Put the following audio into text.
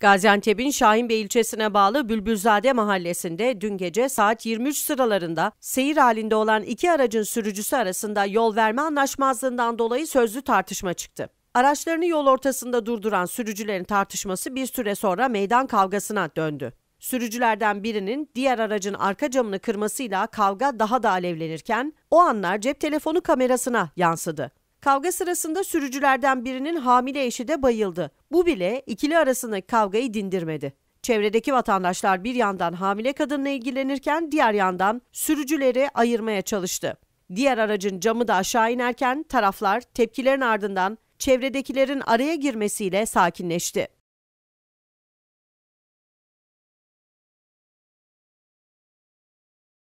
Gaziantep'in Şahinbey ilçesine bağlı Bülbülzade mahallesinde dün gece saat 23 sıralarında seyir halinde olan iki aracın sürücüsü arasında yol verme anlaşmazlığından dolayı sözlü tartışma çıktı. Araçlarını yol ortasında durduran sürücülerin tartışması bir süre sonra meydan kavgasına döndü. Sürücülerden birinin diğer aracın arka camını kırmasıyla kavga daha da alevlenirken o anlar cep telefonu kamerasına yansıdı. Kavga sırasında sürücülerden birinin hamile eşi de bayıldı. Bu bile ikili arasındaki kavgayı dindirmedi. Çevredeki vatandaşlar bir yandan hamile kadınla ilgilenirken diğer yandan sürücüleri ayırmaya çalıştı. Diğer aracın camı da aşağı inerken taraflar tepkilerin ardından çevredekilerin araya girmesiyle sakinleşti.